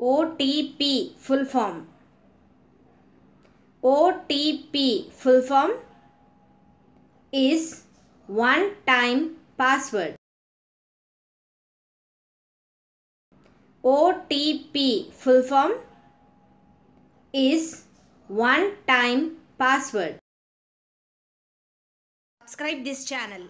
OTP full form OTP full form is one time password. OTP full form is one time password. Subscribe this channel.